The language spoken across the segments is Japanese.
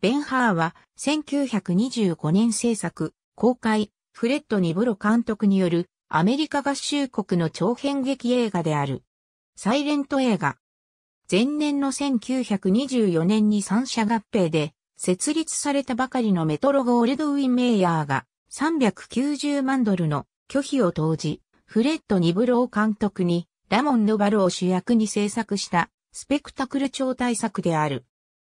ベン・ハーは1925年制作、公開、フレッド・ニブロ監督によるアメリカ合衆国の長編劇映画である。サイレント映画。前年の1924年に三者合併で設立されたばかりのメトロゴールドウィン・メイヤーが390万ドルの拒否を投じ、フレッド・ニブロー監督にラモン・ヌバルを主役に制作したスペクタクル超大作である。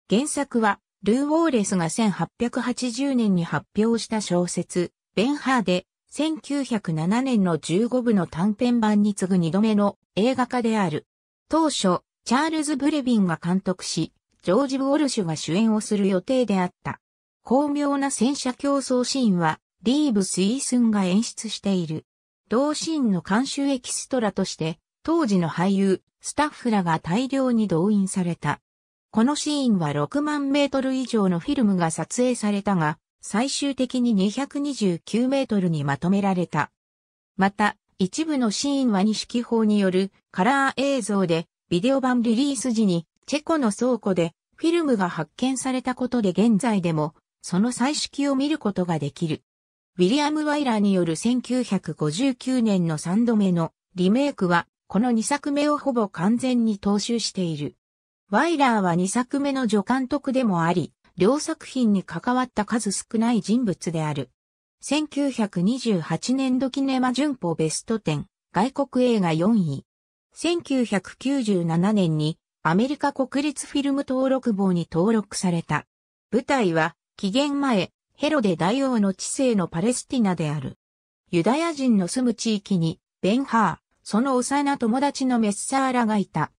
原作はルー・ウォーレスが1880年に発表した小説、ベンハーで、1907年の15部の短編版に次ぐ2度目の映画化である。当初、チャールズ・ブレビンが監督し、ジョージ・ウォルシュが主演をする予定であった。巧妙な戦車競争シーンは、リーブス・イースンが演出している。同シーンの監修エキストラとして、当時の俳優、スタッフらが大量に動員された。このシーンは6万メートル以上のフィルムが撮影されたが、最終的に229メートルにまとめられた。また、一部のシーンは錦法によるカラー映像で、ビデオ版リリース時に、チェコの倉庫でフィルムが発見されたことで現在でも、その彩色を見ることができる。ウィリアム・ワイラーによる1959年の3度目のリメイクは、この2作目をほぼ完全に踏襲している。ワイラーは2作目の助監督でもあり、両作品に関わった数少ない人物である。1928年度キネマ順法ベスト10、外国映画4位。1997年にアメリカ国立フィルム登録簿に登録された。舞台は、紀元前、ヘロデ大王の知性のパレスティナである。ユダヤ人の住む地域に、ベンハー、その幼友達のメッサーラがいた。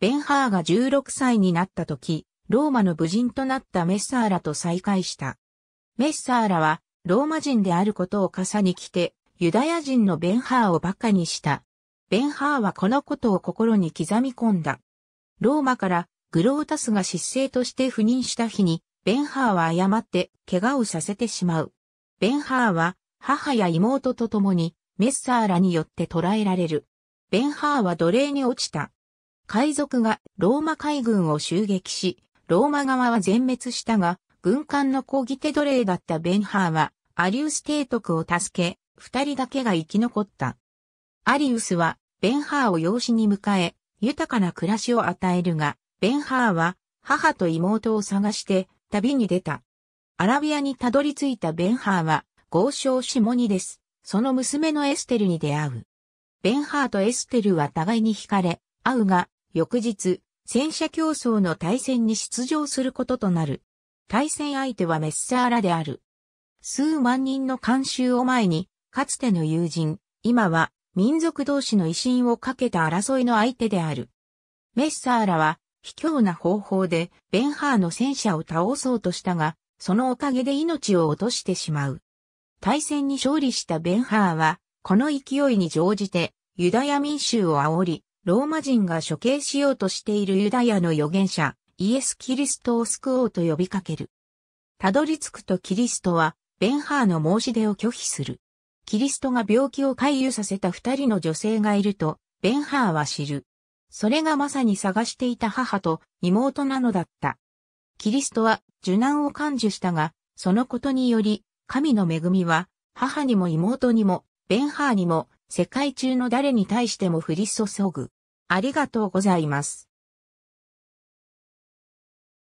ベンハーが16歳になった時、ローマの武人となったメッサーラと再会した。メッサーラは、ローマ人であることを傘に着て、ユダヤ人のベンハーを馬鹿にした。ベンハーはこのことを心に刻み込んだ。ローマからグロータスが失勢として赴任した日に、ベンハーは誤って怪我をさせてしまう。ベンハーは母や妹と共にメッサーラによって捕らえられる。ベンハーは奴隷に落ちた。海賊がローマ海軍を襲撃し、ローマ側は全滅したが、軍艦の抗議手奴隷だったベンハーは、アリウス提督を助け、二人だけが生き残った。アリウスは、ベンハーを養子に迎え、豊かな暮らしを与えるが、ベンハーは、母と妹を探して、旅に出た。アラビアにたどり着いたベンハーは、豪商シモニです。その娘のエステルに出会う。ベンハーとエステルは互いに惹かれ、会うが、翌日、戦車競争の対戦に出場することとなる。対戦相手はメッサーラである。数万人の監修を前に、かつての友人、今は民族同士の威信をかけた争いの相手である。メッサーラは、卑怯な方法で、ベンハーの戦車を倒そうとしたが、そのおかげで命を落としてしまう。対戦に勝利したベンハーは、この勢いに乗じて、ユダヤ民衆を煽り、ローマ人が処刑しようとしているユダヤの預言者、イエス・キリストを救おうと呼びかける。たどり着くとキリストは、ベンハーの申し出を拒否する。キリストが病気を回遊させた二人の女性がいると、ベンハーは知る。それがまさに探していた母と妹なのだった。キリストは受難を感受したが、そのことにより、神の恵みは、母にも妹にも、ベンハーにも、世界中の誰に対しても降り注ぐ。ありがとうございます。